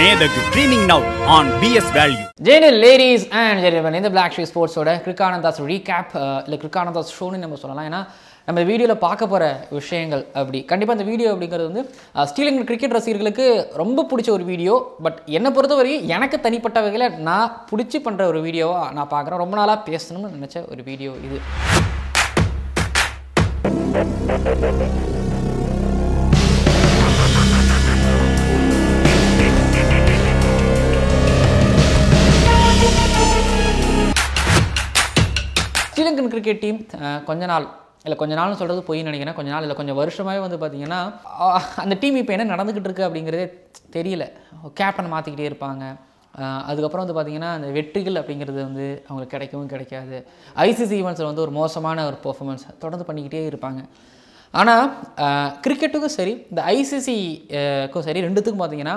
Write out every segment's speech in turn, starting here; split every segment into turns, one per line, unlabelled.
ladies இந்த black she ஸ்போர்ட்ஸோட கிரிக்கானந்தாஸ் ரீகேப் இல்லை கிரிக்கானந்தாஸ் ஷோன்னு நம்ம சொல்லலாம் ஏன்னா நம்ம வீடியோவில் பார்க்க போகிற விஷயங்கள் அப்படி கண்டிப்பாக இந்த வீடியோ அப்படிங்கிறது வந்து ஸ்டீலிங் கிரிக்கெட் ரசிகர்களுக்கு ரொம்ப பிடிச்ச ஒரு வீடியோ பட் என்னை பொறுத்த வரைக்கும் எனக்கு தனிப்பட்ட வகையில் நான் பிடிச்சி பண்ணுற ஒரு வீடியோவாக நான் பார்க்குறேன் ரொம்ப நாளாக பேசணும்னு நினச்ச ஒரு வீடியோ இது ஸ்ரீலங்கன் கிரிக்கெட் டீம் கொஞ்ச நாள் இல்லை கொஞ்ச நாள்னு சொல்கிறது போய் நினைக்கிறேன் கொஞ்ச நாள் இல்லை கொஞ்சம் வருஷமாகவே வந்து பார்த்திங்கன்னா அந்த டீம் இப்போ என்ன நடந்துக்கிட்டு இருக்குது அப்படிங்கிறதே தெரியல கேப்டன் மாற்றிக்கிட்டே இருப்பாங்க அதுக்கப்புறம் வந்து பார்த்திங்கன்னா அந்த வெற்றிகள் அப்படிங்கிறது வந்து அவங்களுக்கு கிடைக்கவும் கிடைக்காது ஐசிசி ஈவெண்ட்ஸில் வந்து ஒரு மோசமான ஒரு பர்ஃபாமன்ஸ் தொடர்ந்து பண்ணிக்கிட்டே இருப்பாங்க ஆனால் கிரிக்கெட்டுக்கும் சரி இந்த ஐசிசிக்கும் சரி ரெண்டுத்துக்கும் பார்த்திங்கன்னா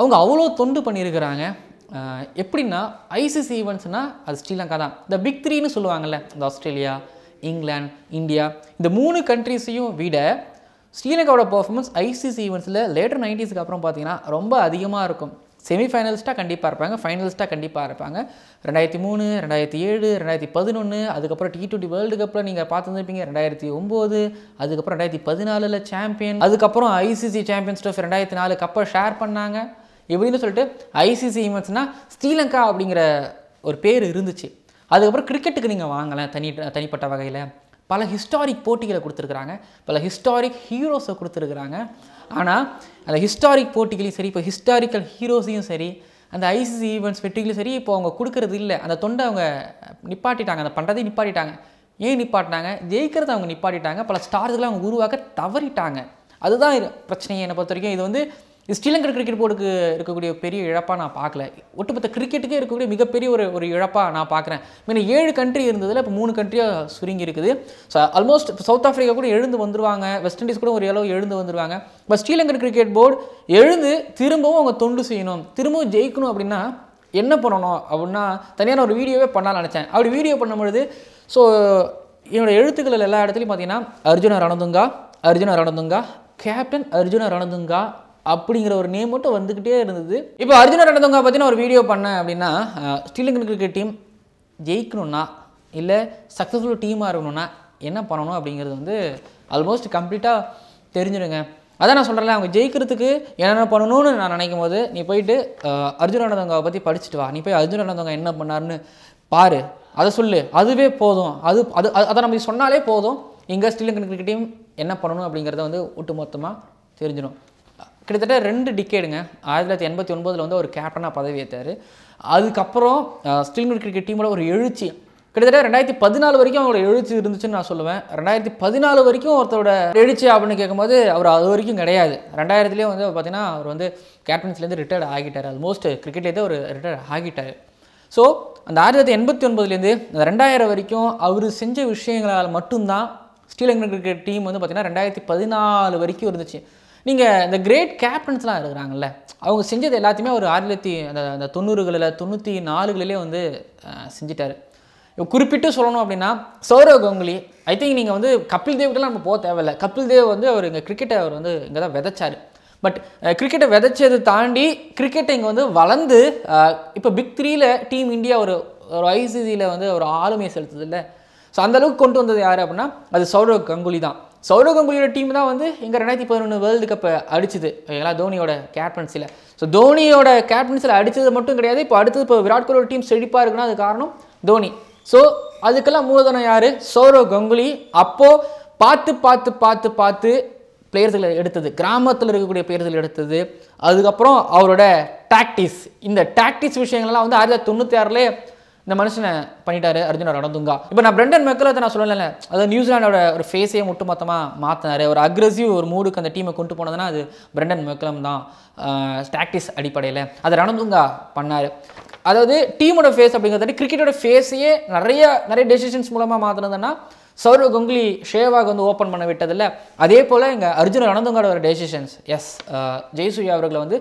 அவங்க அவ்வளோ தொண்டு பண்ணியிருக்கிறாங்க எப்படின்னா ஐசிசி ஈவெண்ட்ஸ்னால் அது ஸ்ரீலங்கா தான் இந்த பிக் த்ரீன்னு சொல்லுவாங்கள்ல இந்த ஆஸ்திரேலியா இங்கிலாந்து இந்தியா இந்த மூணு கண்ட்ரிஸையும் விட ஸ்ரீலங்காவோட பர்ஃபார்மன்ஸ் ஐசிசி ஈவெண்ட்ஸில் லேட்டர் நைன்டிஸ்க்கு அப்புறம் பார்த்தீங்கன்னா ரொம்ப அதிகமாக இருக்கும் செமிஃபைனல்ஸ்ட்டாக கண்டிப்பாக இருப்பாங்க ஃபைனல்ஸ்ட்டாக கண்டிப்பாக இருப்பாங்க ரெண்டாயிரத்தி மூணு ரெண்டாயிரத்தி ஏழு ரெண்டாயிரத்தி பதினொன்று அதுக்கப்புறம் டி டுவெண்ட்டி வேர்ல்டு கப்பில் நீங்கள் பார்த்துருந்துருப்பீங்க ரெண்டாயிரத்தி ஒம்போது அதுக்கப்புறம் ரெண்டாயிரத்தி பதினாலில் சாம்பியன் அதுக்கப்புறம் ஐசிசி சாம்பியன்ஸ் ட்ரோஃபி ரெண்டாயிரத்தி நாலு கப்பை ஷேர் பண்ணாங்க எப்படின்னு சொல்லிட்டு ஐசிசி ஈவெண்ட்ஸ்னால் ஸ்ரீலங்கா அப்படிங்கிற ஒரு பேர் இருந்துச்சு அதுக்கப்புறம் கிரிக்கெட்டுக்கு நீங்கள் வாங்கலை தனி தனிப்பட்ட வகையில் பல ஹிஸ்டாரிக் போட்டிகளை கொடுத்துருக்குறாங்க பல ஹிஸ்டாரிக் ஹீரோஸை கொடுத்துருக்குறாங்க ஆனால் அந்த ஹிஸ்டாரிக் போட்டிகளையும் சரி இப்போ ஹிஸ்டாரிக்கல் ஹீரோஸையும் சரி அந்த ஐசிசி ஈவெண்ட்ஸ் வெற்றிகளும் சரி இப்போ அவங்க கொடுக்கறது இல்லை அந்த தொண்டை அவங்க நிப்பாட்டிட்டாங்க அந்த பண்ணுறதையும் நிப்பாட்டிட்டாங்க ஏன் நிப்பாட்டினாங்க ஜெயிக்கிறத அவங்க நிப்பாட்டிட்டாங்க பல ஸ்டார்ஸ்களை அவங்க உருவாக்க தவறிட்டாங்க அதுதான் பிரச்சனையை என்னை பொறுத்த வரைக்கும் இது வந்து இது ஸ்ரீலங்கர் கிரிக்கெட் போர்டுக்கு இருக்கக்கூடிய பெரிய இழப்பாக நான் பார்க்கல ஒட்டுமொத்த கிரிக்கெட்டுக்கே இருக்கக்கூடிய மிகப்பெரிய ஒரு ஒரு இழப்பாக நான் பார்க்குறேன் மீன் ஏழு கண்ட்ரி இருந்ததில் இப்போ மூணு கண்ட்ரியாக சுருங்கி இருக்குது ஸோ ஆல்மோஸ்ட் சவுத் ஆஃப்ரிக்கா கூட எழுந்து வந்துருவாங்க வெஸ்ட் இண்டீஸ் கூட ஒரு அளவு எழுந்து வந்துருவாங்க இப்போ ஸ்ரீலங்கர் கிரிக்கெட் போர்டு எழுந்து திரும்பவும் அவங்க தொண்டு செய்யணும் திரும்பவும் ஜெயிக்கணும் அப்படின்னா என்ன பண்ணணும் அப்படின்னா தனியான ஒரு வீடியோவே பண்ணால் நினச்சேன் அப்படி வீடியோ பண்ணும்பொழுது ஸோ என்னோடய எழுத்துக்கள் எல்லா இடத்துலையும் பார்த்தீங்கன்னா அர்ஜுன ரணதுங்கா அர்ஜுன ரணதுங்கா கேப்டன் அர்ஜுன ரணதுங்கா அப்படிங்கிற ஒரு நேம் மட்டும் வந்துக்கிட்டே இருந்தது இப்போ அர்ஜுனா நடந்தவங்க பார்த்தீங்கன்னா ஒரு வீடியோ பண்ணேன் அப்படின்னா ஸ்ரீலங்கன் கிரிக்கெட் டீம் ஜெயிக்கணும்னா இல்லை சக்ஸஸ்ஃபுல் டீமாக இருக்கணும்னா என்ன பண்ணணும் அப்படிங்கிறது வந்து ஆல்மோஸ்ட் கம்ப்ளீட்டாக தெரிஞ்சிடுங்க அதான் நான் சொல்கிறேன் அவங்க ஜெயிக்கிறதுக்கு என்னென்ன பண்ணணும்னு நான் நினைக்கும் போது நீ போயிட்டு அர்ஜுன அனந்தவங்க பற்றி படிச்சுட்டு வா நீ போய் அர்ஜுன் நடந்தவங்க என்ன பண்ணாருன்னு பாரு அதை சொல்லு அதுவே போதும் அது அது அதை நம்ம சொன்னாலே போதும் இங்கே ஸ்ரீலங்கன் கிரிக்கெட் டீம் என்ன பண்ணணும் அப்படிங்கிறத வந்து ஒட்டுமொத்தமாக தெரிஞ்சிடும் கிட்டத்தட்ட ரெண்டு டிக்கேடுங்க ஆயிரத்தி தொள்ளாயிரத்தி எண்பத்தி ஒன்பதில் வந்து ஒரு கேப்டனாக பதவி ஏற்றார் அதுக்கப்புறம் ஸ்டில் மிட் கிரிக்கெட் டீமோட ஒரு எழுச்சி கிட்டத்தட்ட ரெண்டாயிரத்தி பதினாலு வரைக்கும் அவங்களோட எழுச்சி இருந்துச்சுன்னு நான் சொல்லுவேன் ரெண்டாயிரத்தி பதினாலு வரைக்கும் ஒருத்தரோட எழுச்சி அப்படின்னு கேட்கும்போது அவர் அது வரைக்கும் கிடையாது ரெண்டாயிரத்துலேயே வந்து பார்த்தீங்கன்னா அவர் வந்து கேப்டன்ஸ்லேருந்து ரிட்டையர்ட் ஆகிட்டார் ஆல்மோஸ்ட் கிரிக்கெட்லேருந்து ஒரு ரிட்டையர்ட் ஆகிட்டார் ஸோ அந்த ஆயிரத்தி தொள்ளாயிரத்தி எண்பத்தி ஒன்பதுலேருந்து ரெண்டாயிரம் வரைக்கும் அவர் செஞ்ச விஷயங்களால் மட்டும்தான் ஸ்ரீலங்கன் கிரிக்கெட் டீம் வந்து பார்த்திங்கன்னா ரெண்டாயிரத்தி பதினாலு வரைக்கும் இருந்துச்சு நீங்கள் இந்த கிரேட் கேப்டன்ஸ்லாம் இருக்கிறாங்கல்ல அவங்க செஞ்சது எல்லாத்தையுமே ஒரு ஆயிரத்தி அந்த அந்த தொண்ணூறுகளில் தொண்ணூற்றி நாலுகளிலே வந்து செஞ்சிட்டாரு குறிப்பிட்டு சொல்லணும் அப்படின்னா சௌரவ் கங்குலி ஐ திங்க் நீங்கள் வந்து கபில் தேவ்கிட்டலாம் நம்ம போக தேவையில்லை கபில் தேவ் வந்து அவர் இங்கே கிரிக்கெட்டை அவர் வந்து இங்கே தான் விதைச்சார் பட் கிரிக்கெட்டை விதைச்சது தாண்டி கிரிக்கெட்டை இங்கே வந்து வளர்ந்து இப்போ பிக் த்ரீயில் டீம் இந்தியா ஒரு ஒரு ஐசிசியில் வந்து ஒரு ஆளுமையை இல்லை ஸோ அந்தளவுக்கு கொண்டு வந்தது யார் அப்படின்னா அது சௌரவ் கங்குலி தான் சௌரவ் கங்குலியோட டீம் தான் வந்து இங்கே ரெண்டாயிரத்தி பதினொன்று வேர்ல்டு கப்பை அடிச்சுது ஓகேங்களா தோனியோட கேப்டன்சியில் ஸோ தோனியோட கேப்டன்சியில் அடித்தது மட்டும் கிடையாது இப்போ அடுத்தது இப்போ விராட் கோலியோட டீம் செழிப்பாக இருக்குன்னா அது காரணம் தோனி ஸோ அதுக்கெல்லாம் மூலதனம் யார் சௌரவ் கங்குலி அப்போது பார்த்து பார்த்து பார்த்து பார்த்து பிளேயர்ஸில் எடுத்தது கிராமத்தில் இருக்கக்கூடிய பிளேயர்ஸில் எடுத்தது அதுக்கப்புறம் அவரோட டாக்டிஸ் இந்த டாக்டிஸ் விஷயங்கள்லாம் வந்து ஆயிரத்தி தொண்ணூற்றி ஆறுலேயே இந்த மனுஷனை பண்ணிட்டாரு அர்ஜுன நடந்துங்கா இப்போ நான் பிரெண்டன் மெக்கலத்தை நான் சொல்லலை அதாவது நியூசிலாண்டோட ஒரு ஃபேஸையே மொத்தமாக மாற்றினாரு ஒரு அக்ரெசிவ் ஒரு மூடுக்கு அந்த டீமை கொண்டு போனதுன்னா அது பிரெண்டன் மெக்கலம் தான் ஸ்டாக்டிஸ் அடிப்படையில் அதை ரணதுங்கா பண்ணார் அதாவது டீமோட ஃபேஸ் அப்படிங்கிறத கிரிக்கெட்டோட ஃபேஸையே நிறைய நிறைய டெசிஷன்ஸ் மூலமாக மாற்றினதுன்னா சௌரவ் கங்குலி ஷேவாக் வந்து ஓப்பன் பண்ண விட்டதில்ல அதே போல் இங்கே அர்ஜுன் ரணதுங்கோட ஒரு டெசிஷன்ஸ் எஸ் ஜெய்சூயா அவர்களை வந்து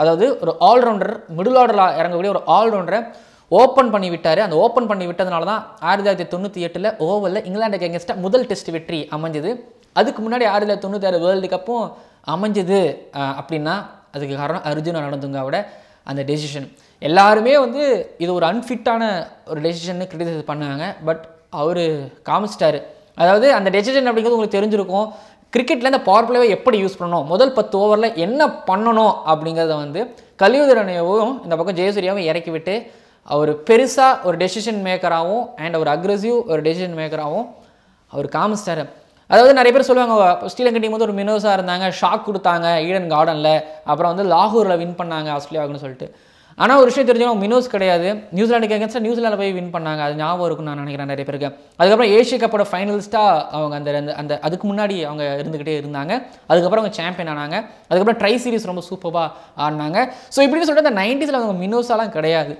அதாவது ஒரு ஆல்ரவுண்டர் மிடில் ஆர்டரில் இறங்கக்கூடிய ஒரு ஆல்ரவுண்டரை ஓப்பன் பண்ணி விட்டார் அந்த ஓப்பன் பண்ணி விட்டதுனால தான் ஆயிரத்தி தொள்ளாயிரத்தி தொண்ணூற்றி எட்டில் ஓவரில் இங்கிலாண்டுக்கு எங்கேஸ்ட்டாக முதல் டெஸ்ட் வெற்றி அமைஞ்சது அதுக்கு முன்னாடி ஆயிரத்தி தொள்ளாயிரத்தி தொண்ணூற்றி ஆறு வேர்ல்டு கப்பும் அமைஞ்சது அப்படின்னா அதுக்கு காரணம் அர்ஜுன் நடந்துங்காவோட அந்த டெசிஷன் எல்லாருமே வந்து இது ஒரு அன்ஃபிட்டான ஒரு டெசிஷன்னு கிரிட்டிசைஸ் பண்ணாங்க பட் அவர் காமிச்சிட்டாரு அதாவது அந்த டெசிஷன் அப்படிங்கிறது உங்களுக்கு தெரிஞ்சிருக்கும் கிரிக்கெட்டில் இந்த பவர் பிளேவை எப்படி யூஸ் பண்ணணும் முதல் பத்து ஓவரில் என்ன பண்ணணும் அப்படிங்கிறத வந்து கலியுதரனையவும் இந்த பக்கம் ஜெயசூரியாவும் இறக்கி விட்டு அவர் பெருசாக ஒரு டெசிஷன் மேக்கராகவும் அண்ட் ஒரு அக்ரஸிவ் ஒரு டெசிஷன் மேக்கராகவும் அவர் காமிச்சிட்டார் அதாவது நிறைய பேர் சொல்லுவாங்க ஸ்ரீலங்கா டீம் வந்து ஒரு மினோஸாக இருந்தாங்க ஷாக் கொடுத்தாங்க ஈடன் கார்டனில் அப்புறம் வந்து லாகூரில் வின் பண்ணாங்க ஆஸ்திரேலியாவுக்குன்னு சொல்லிட்டு ஆனால் ஒரு விஷயம் தெரிஞ்சவங்க மினோஸ் கிடையாது நியூசிலாண்டு எகேன்ஸ்டாக நியூசிலாண்டில் போய் வின் பண்ணாங்க அது ஞாபகம் இருக்கும் நான் நினைக்கிறேன் நிறைய பேருக்கு அதுக்கப்புறம் ஏஷிய கப்போட ஃபைனலிஸ்ட்டாக அவங்க அந்த அந்த அதுக்கு முன்னாடி அவங்க இருந்துக்கிட்டே இருந்தாங்க அதுக்கப்புறம் அவங்க சாம்பியன் ஆனாங்க அதுக்கப்புறம் ட்ரை சீரிஸ் ரொம்ப சூப்பராக ஆடினாங்க ஸோ இப்படின்னு சொல்லிட்டு அந்த நைன்டிஸில் அவங்க மினோஸாலாம் கிடையாது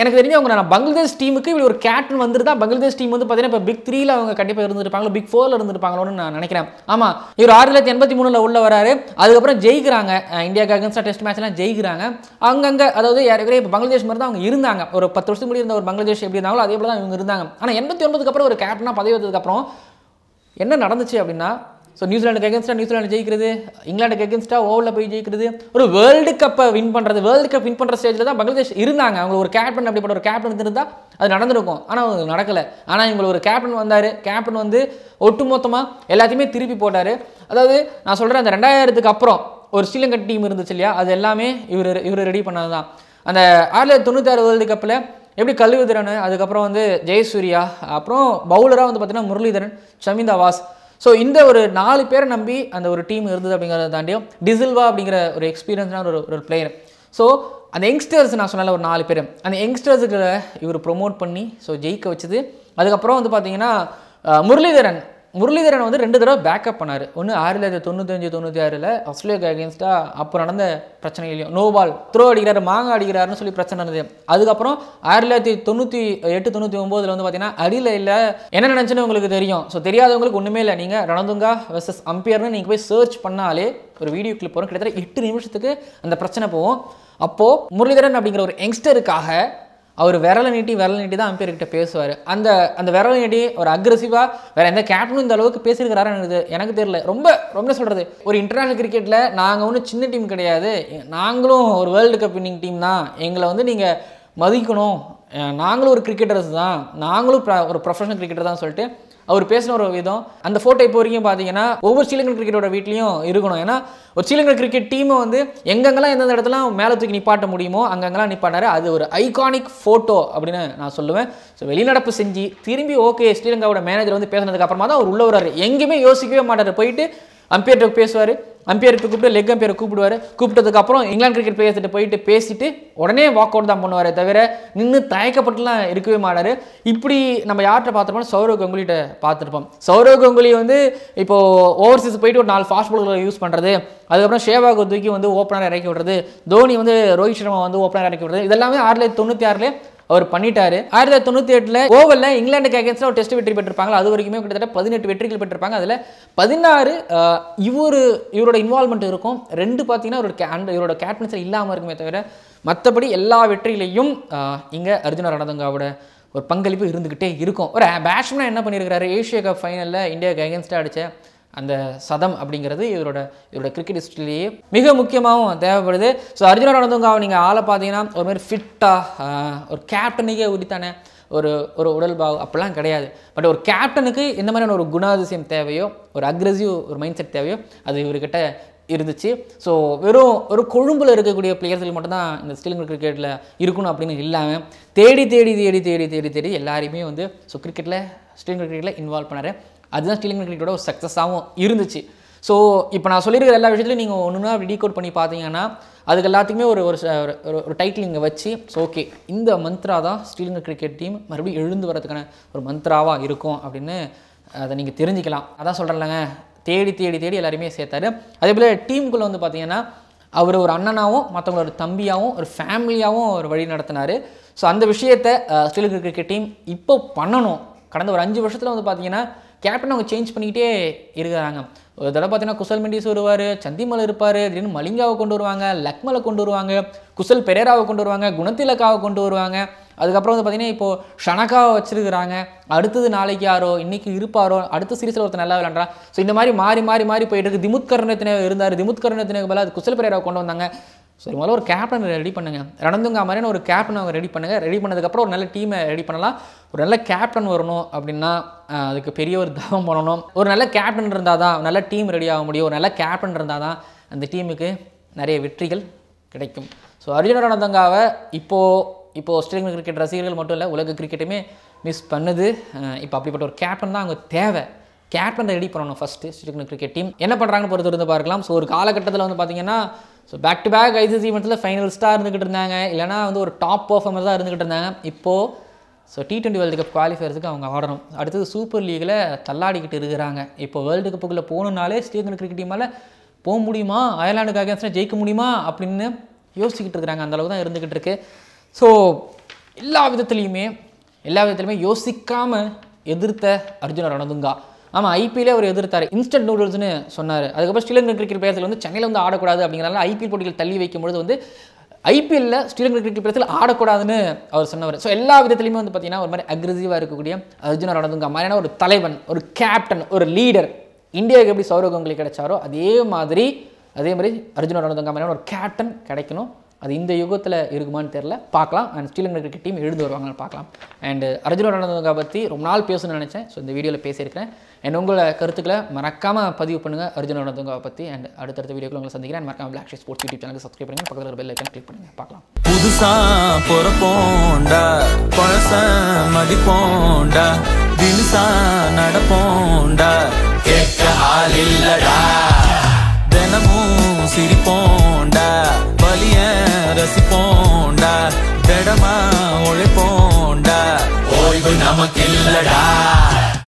எனக்கு தெரிஞ்சு அவங்க நான் பங்களாதேஷ் டீமுக்கு இப்படி ஒரு கேப்டன் வந்துருந்தா பங்களாதேஷ் டீம் வந்து பார்த்தீங்கன்னா இப்போ பிக் த்ரீல அவங்க கண்டிப்பாக இருந்திருப்பாங்களோ பிக் ஃபோரில் இருந்திருப்பாங்களோன்னு நான் நினைக்கிறேன் ஆமாம் இவர் ஆறு தொள்ளாயிரத்தி எண்பத்தி மூணில் உள்ள வராரு அதுக்கப்புறம் ஜெயிக்கிறாங்க இந்தியாவுக்கு அகேன்ஸ்டாக டெஸ்ட் மேட்ச்லாம் ஜெயிக்கிறாங்க அங்கங்கே அதாவது யாருக்குரிய இப்போ பங்களாதேஷ் மாதிரி தான் அவங்க இருந்தாங்க ஒரு பத்து வருஷத்துக்கு முடி இருந்த ஒரு பங்களாதேஷ் எப்படி இருந்தாங்களோ அதே போல தான் இவங்க இருந்தாங்க ஆனால் எண்பத்தி ஒன்பதுக்கு அப்புறம் ஒரு கேப்டனாக பதவி வந்ததுக்கப்புறம் என்ன நடந்துச்சு அப்படின்னா ஸோ நியூசிலாண்டுக்கு எகென்ஸ்டாக நியூசிலாண்டு ஜெயிக்கிறது இங்கிலாண்டுக்கு எகென்ஸ்டாக ஓவரில் போய் ஜெயிக்கிறது ஒரு வேர்ல்டு கப்பை வின் பண்ணுறது வேர்ல்டு கப் வின் பண்ணுற ஸ்டேஜில் தான் பங்களாதேஷ் இருந்தாங்க அவங்க ஒரு கேப்டன் அப்படிப்பட்ட ஒரு கேப்டன் இருந்தால் அது நடந்திருக்கும் ஆனால் அவங்க நடக்கலை ஆனால் இவங்களுக்கு ஒரு கேப்டன் வந்தார் கேப்டன் வந்து ஒட்டுமொத்தமாக எல்லாத்தையுமே திருப்பி போட்டார் அதாவது நான் சொல்கிறேன் அந்த ரெண்டாயிரத்துக்கு அப்புறம் ஒரு ஸ்ரீலங்கா டீம் இருந்துச்சு இல்லையா அது எல்லாமே இவர் இவர் ரெடி பண்ணது தான் அந்த ஆயிரத்தி தொள்ளாயிரத்தி தொண்ணூற்றி வேர்ல்டு கப்பில் எப்படி கல்வி திறன் அதுக்கப்புறம் வந்து ஜெயசூர்யா அப்புறம் பவுலராக வந்து பார்த்தீங்கன்னா முரளிதரன் சமிந்தா வாஸ் ஸோ இந்த ஒரு நாலு பேரை நம்பி அந்த ஒரு டீம் இருந்தது அப்படிங்கிறத தாண்டியும் டிசில்வா அப்படிங்கிற ஒரு எக்ஸ்பீரியன்ஸான ஒரு ஒரு பிளேயர் ஸோ அந்த யங்ஸ்டர்ஸ் நான் சொன்னால ஒரு நாலு பேர் அந்த யங்ஸ்டர்ஸுக்கு இவர் ப்ரொமோட் பண்ணி ஸோ ஜெயிக்க வச்சது அதுக்கப்புறம் வந்து பார்த்தீங்கன்னா முரளிதரன் முரளிதரன் வந்து ரெண்டு தடவை பேக்கப் பண்ணார் ஒன்று ஆயிரத்தி தொள்ளாயிரத்தி தொண்ணூத்தஞ்சு தொண்ணூற்றி ஆறில் ஆஸ்திரேலியாவுக்கு அகேன்ஸ்டாக அப்போ நடந்த பிரச்சனைகளையும் நோபால் த்ரோ அடிக்கிறார் மாங்க அடிக்கிறார்னு சொல்லி பிரச்சனை நடந்தது அதுக்கப்புறம் ஆயிரத்தி தொள்ளாயிரத்தி தொண்ணூற்றி எட்டு தொண்ணூற்றி ஒம்போதில் வந்து பார்த்தீங்கன்னா அடியில் இல்லை என்ன நினச்சுன்னு உங்களுக்கு தெரியும் ஸோ தெரியாதவங்களுக்கு ஒன்றுமே இல்லை நீங்கள் ரணதுங்கா வெர்சஸ் அம்பியர்னு நீங்கள் போய் சர்ச் பண்ணாலே ஒரு வீடியோ கிளிப் வரும் கிட்டத்தட்ட எட்டு நிமிஷத்துக்கு அந்த பிரச்சனை போவோம் அப்போது முரளிதரன் அப்படிங்கிற ஒரு யங்ஸ்டருக்காக அவர் விரலை நீட்டி விரலை நீட்டி தான் கிட்ட பேசுவார் அந்த அந்த விரலை நீட்டி ஒரு அக்ரஸிவாக வேறு எந்த கேப்டனும் இந்த அளவுக்கு பேசியிருக்கிறாரு எனக்கு எனக்கு தெரியல ரொம்ப ரொம்ப சொல்கிறது ஒரு இன்டர்நேஷனல் கிரிக்கெட்டில் நாங்கள் ஒன்றும் சின்ன டீம் கிடையாது நாங்களும் ஒரு வேர்ல்டு கப் இன்னிங் டீம் தான் எங்களை வந்து நீங்கள் மதிக்கணும் நாங்களும் ஒரு கிரிக்கெட்டர்ஸ் தான் நாங்களும் ஒரு ப்ரொஃபஷனல் கிரிக்கெட்டர் தான் சொல்லிட்டு அவர் பேசின ஒரு விதம் அந்த ஃபோட்டோ இப்போ வரைக்கும் பார்த்தீங்கன்னா ஒவ்வொரு ஸ்ரீலங்கன் கிரிக்கெட்டோட வீட்லையும் இருக்கணும் ஏன்னா ஒரு ஸ்ரீலங்கன் கிரிக்கெட் டீமை வந்து எங்கெங்கெல்லாம் எந்தெந்த இடத்துல மேலே தூக்கி நிப்பாட்ட முடியுமோ அங்கங்கெல்லாம் நிப்பாட்டாரு அது ஒரு ஐகானிக் ஃபோட்டோ அப்படின்னு நான் சொல்லுவேன் ஸோ வெளிநடப்பு செஞ்சு திரும்பி ஓகே ஸ்ரீலங்காவோட மேனேஜர் வந்து பேசினதுக்கு அப்புறமா தான் அவர் உள்ள வர்றாரு எங்கேயுமே யோசிக்கவே மாட்டார் போயிட்டு அம்பேர்ட்ட பேசுவார் அம்பையர் கூப்பிட்டு லெக் அம்பையரை கூப்பிடுவார் கூப்பிட்டதுக்கப்புறம் இங்கிலாந்து கிரிக்கெட் பிளேயர்ஸ்கிட்ட போயிட்டு பேசிட்டு உடனே வாக் அவுட் தான் பண்ணுவார் தவிர நின்று தயக்கப்பட்டுலாம் இருக்கவே மாட்டார் இப்படி நம்ம யார்கிட்ட பார்த்துருப்போம் சௌரவ் கங்குலிகிட்ட பார்த்துருப்போம் சௌரவ் கங்குலி வந்து இப்போது ஓவர்சீஸ் போயிட்டு ஒரு நாலு ஃபாஸ்ட் பாலர்களை யூஸ் பண்ணுறது அதுக்கப்புறம் ஷேவாக தூக்கி வந்து ஓப்பனர் இறக்கி விடுறது தோனி வந்து ரோஹித் சர்மா வந்து ஓப்பனர் இறக்கி விடுறது இதெல்லாமே ஆறுலேயே தொண்ணூற்றி ஆறுலேயே அவர் பண்ணிட்டாரு ஆயிரத்தி தொள்ளாயிரத்தி தொண்ணூற்றி எட்டில் ஓவலில் இங்கிலாந்துக்கு அகேன்ஸ்டாக ஒரு டெஸ்ட் வெற்றி பெற்றிருப்பாங்க அது வரைக்குமே கிட்டத்தட்ட பதினெட்டு வெற்றிகள் பெற்றிருப்பாங்க அதில் பதினாறு இவர் இவரோட இன்வால்மெண்ட் இருக்கும் ரெண்டு பார்த்தீங்கன்னா இவரோட இவரோட கேப்டன்சி இல்லாமல் இருக்குமே தவிர மற்றபடி எல்லா வெற்றியிலையும் இங்கே அர்ஜுன ரணதங்காவோட ஒரு பங்களிப்பு இருந்துக்கிட்டே இருக்கும் ஒரு பேட்ஸ்மேன் என்ன பண்ணியிருக்கிறாரு ஏஷியா கப் ஃபைனலில் இந்தியாவுக்கு அகேன்ஸ்டாக அடித்த அந்த சதம் அப்படிங்கிறது இவரோட இவரோட கிரிக்கெட் ஹிஸ்ட்ரிலேயே மிக முக்கியமாகவும் தேவைப்படுது ஸோ அர்ஜுனா ரணதுங்காவை நீங்கள் ஆளை பார்த்தீங்கன்னா ஒரு மாதிரி ஃபிட்டாக ஒரு கேப்டனுக்கே உரித்தான ஒரு ஒரு உடல் பாவு அப்படிலாம் கிடையாது பட் ஒரு கேப்டனுக்கு எந்த மாதிரியான ஒரு குணாதிசயம் தேவையோ ஒரு அக்ரெசிவ் ஒரு மைண்ட் செட் தேவையோ அது இவர்கிட்ட இருந்துச்சு ஸோ வெறும் ஒரு கொழும்பில் இருக்கக்கூடிய மட்டும் மட்டும்தான் இந்த ஸ்ரீலங்கர் கிரிக்கெட்டில் இருக்கணும் அப்படின்னு இல்லாமல் தேடி தேடி தேடி தேடி தேடி தேடி எல்லாரையுமே வந்து ஸோ கிரிக்கெட்டில் ஸ்ரீலங்கர் கிரிக்கெட்டில் இன்வால்வ் பண்ணார் அதுதான் ஸ்டீலிங் கிரிக்கெட்டோட ஒரு சக்ஸஸாகவும் இருந்துச்சு ஸோ இப்போ நான் சொல்லியிருக்கிற எல்லா விஷயத்துலையும் நீங்கள் ஒன்றுனா அப்படி டீகோட் பண்ணி பார்த்தீங்கன்னா அதுக்கு எல்லாத்துக்குமே ஒரு ஒரு ஒரு டைட்டில் இங்கே வச்சு ஸோ ஓகே இந்த மந்த்ரா தான் ஸ்ரீலங்கா கிரிக்கெட் டீம் மறுபடியும் எழுந்து வரதுக்கான ஒரு மந்த்ராவாக இருக்கும் அப்படின்னு அதை நீங்கள் தெரிஞ்சுக்கலாம் அதான் சொல்கிறேன்லங்க தேடி தேடி தேடி எல்லாருமே சேர்த்தாரு அதே போல் டீமுக்குள்ளே வந்து பார்த்தீங்கன்னா அவர் ஒரு அண்ணனாகவும் மற்றவங்கள ஒரு தம்பியாகவும் ஒரு ஃபேமிலியாகவும் ஒரு வழி நடத்தினார் ஸோ அந்த விஷயத்தை ஸ்ரீலங்கா கிரிக்கெட் டீம் இப்போ பண்ணணும் கடந்த ஒரு அஞ்சு வருஷத்தில் வந்து பார்த்தீங்கன்னா கேப்டன் அவங்க சேஞ்ச் பண்ணிக்கிட்டே இருக்கிறாங்க ஒரு தடவை பார்த்தீங்கன்னா குசல் மெண்டிஸ் வருவார் சந்திமலை இருப்பார் திடீர்னு மலிங்காவை கொண்டு வருவாங்க லக்மலை கொண்டு வருவாங்க குசல் பெரேராவை கொண்டு வருவாங்க குணத்திலக்காவை கொண்டு வருவாங்க அதுக்கப்புறம் வந்து பார்த்தீங்கன்னா இப்போது ஷனக்காவை வச்சிருக்கிறாங்க அடுத்தது நாளைக்கு யாரோ இன்றைக்கி இருப்பாரோ அடுத்த சீரீஸில் ஒருத்தர் நல்லா விளாண்டா ஸோ இந்த மாதிரி மாறி மாறி மாறி போயிட்டு இருக்கு திமுத்கர்ணத்தினே இருந்தார் திமுத்கர்ணத்தினுக்கு பல அது குசல் பெரேராவை கொண்டு வந்தாங்க ஸோ முதல்ல ஒரு கேப்டன் ரெடி பண்ணுங்கள் ரணதுங்கா மாதிரியான ஒரு கேப்டன் அவங்க ரெடி பண்ணுங்கள் ரெடி பண்ணதுக்கப்புறம் ஒரு நல்ல டீமை ரெடி பண்ணலாம் ஒரு நல்ல கேப்டன் வரணும் அப்படின்னா அதுக்கு பெரிய ஒரு தவம் பண்ணணும் ஒரு நல்ல கேப்டன் இருந்தால் தான் நல்ல டீம் ரெடி ஆக முடியும் ஒரு நல்ல கேப்டன் இருந்தால் தான் அந்த டீமுக்கு நிறைய வெற்றிகள் கிடைக்கும் ஸோ அர்ஜுன ரணதுங்காவை இப்போது இப்போது ஆஸ்திரேலியன் கிரிக்கெட் ரசிகர்கள் மட்டும் இல்லை உலக கிரிக்கெட்டுமே மிஸ் பண்ணுது இப்போ அப்படிப்பட்ட ஒரு கேப்டன் தான் அவங்க தேவை கேப்டன் ரெடி பண்ணணும் ஃபஸ்ட்டு ஸ்ரீலங்கன் கிரிக்கெட் டீம் என்ன பண்ணுறாங்கன்னு பொறுத்து இருந்து பார்க்கலாம் ஸோ ஒரு காலகட்டத்தில் வந்து பார்த்திங்கன்னா so back to back ICC மட்டத்தில் ஃபைனலிஸ்ட்டாக இருந்துகிட்டு இருந்தாங்க இல்லைனா வந்து ஒரு டாப் பர்ஃபார்மர் தான் இருந்துகிட்டு இருந்தாங்க இப்போது so T twenty world cup குவாலிஃபயர்ஸுக்கு அவங்க ஆடணும் அடுத்தது சூப்பர் லீகில் தள்ளாடிக்கிட்டு இருக்கிறாங்க இப்போ வேர்ல்டு கப்புக்குள்ளே போகணுன்னாலே ஸ்ரீலங்கன் கிரிக்கெட் டீமால் போக முடியுமா அயர்லாண்டுக்கு அகேன்ஸ்டாக ஜெயிக்க முடியுமா அப்படின்னு யோசிச்சுக்கிட்டு இருக்கிறாங்க அந்தளவு தான் இருந்துக்கிட்டு இருக்கு ஸோ எல்லா விதத்துலேயுமே எல்லா விதத்துலேயுமே யோசிக்காமல் எதிர்த்த அர்ஜுன ரணதுங்கா ஆமாம் ஐபிஎல்லே அவர் எதிர்த்தார் இன்ஸ்டன்ட் நூடுல்ஸ்னு சொன்னார் அதுக்கப்புறம் ஸ்ரீலங்கா கிரிக்கெட் பிளேயர்ஸில் வந்து சென்னையில் வந்து ஆடக்கூடாது அப்படிங்கிறனால ஐபிஎல் போட்டிகள் தள்ளி வைக்கும்பொழுது வந்து ஐபிஎல்ல ஸ்ரீலங்கா கிரிக்கெட் பிளேயர்ஸில் ஆடக்கூடாதுன்னு அவர் சொன்னவர் ஸோ எல்லா விதத்துலையுமே வந்து பார்த்தீங்கன்னா ஒரு மாதிரி அக்ரெசிவாக இருக்கக்கூடிய அர்ஜுன ரணதுங்க மாதிரியான ஒரு தலைவன் ஒரு கேப்டன் ஒரு லீடர் இந்தியாவுக்கு எப்படி சௌரவங்களுக்கு கிடைச்சாரோ அதே மாதிரி அதே மாதிரி அர்ஜுன ரணதுங்க மாதிரியான ஒரு கேப்டன் கிடைக்கணும் அது இந்த யுகத்தில் இருக்குமான்னு தெரில பார்க்கலாம் அண்ட் ஸ்ரீலங்கா கிரிக்கெட் டீம் எழுந்து வருவாங்கன்னு பார்க்கலாம் அண்டு அர்ஜுன நடந்ததுக்காக பற்றி ரொம்ப நாள் பேசணும்னு நினச்சேன் ஸோ இந்த வீடியோவில் பேசியிருக்கிறேன் அண்ட் உங்களோட கருத்துக்களை மறக்காமல் பதிவு பண்ணுங்கள் அர்ஜுன நடந்ததுக்காக பற்றி அண்ட் அடுத்தடுத்த வீடியோக்களை உங்களை சந்திக்கிறேன் மறக்காமல் black shade sports YouTube channel subscribe பண்ணுங்கள் பக்கத்தில் ஒரு பெல் ஐக்கன் கிளிக் பண்ணுங்கள் பார்க்கலாம் புதுசாக மதிப்போண்டா தினுசா நடப்போண்டா தினமும் சிரிப்போண்டா வழிய ரசிப்போண்டா திடமா உழைப்போண்டா ஓய்வு நமக்கு இல்லடா